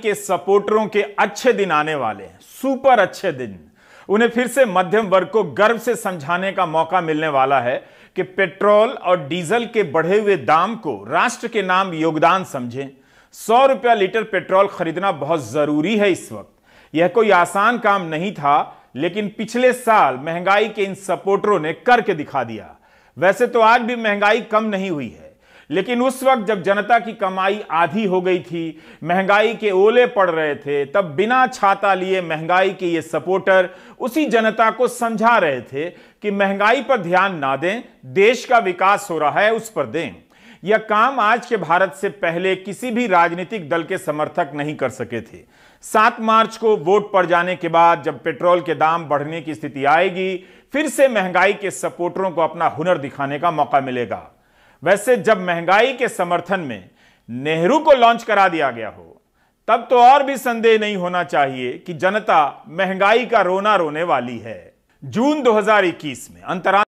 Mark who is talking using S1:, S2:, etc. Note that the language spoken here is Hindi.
S1: के सपोर्टरों के अच्छे दिन आने वाले हैं सुपर अच्छे दिन उन्हें फिर से मध्यम वर्ग को गर्व से समझाने का मौका मिलने वाला है कि पेट्रोल और डीजल के बढ़े हुए दाम को राष्ट्र के नाम योगदान समझें सौ रुपया लीटर पेट्रोल खरीदना बहुत जरूरी है इस वक्त यह कोई आसान काम नहीं था लेकिन पिछले साल महंगाई के इन सपोर्टरों ने करके दिखा दिया वैसे तो आज भी महंगाई कम नहीं हुई है लेकिन उस वक्त जब जनता की कमाई आधी हो गई थी महंगाई के ओले पड़ रहे थे तब बिना छाता लिए महंगाई के ये सपोर्टर उसी जनता को समझा रहे थे कि महंगाई पर ध्यान ना दें देश का विकास हो रहा है उस पर दें यह काम आज के भारत से पहले किसी भी राजनीतिक दल के समर्थक नहीं कर सके थे सात मार्च को वोट पड़ जाने के बाद जब पेट्रोल के दाम बढ़ने की स्थिति आएगी फिर से महंगाई के सपोर्टरों को अपना हुनर दिखाने का मौका मिलेगा वैसे जब महंगाई के समर्थन में नेहरू को लॉन्च करा दिया गया हो तब तो और भी संदेह नहीं होना चाहिए कि जनता महंगाई का रोना रोने वाली है जून 2021 में अंतर्राष्ट्रीय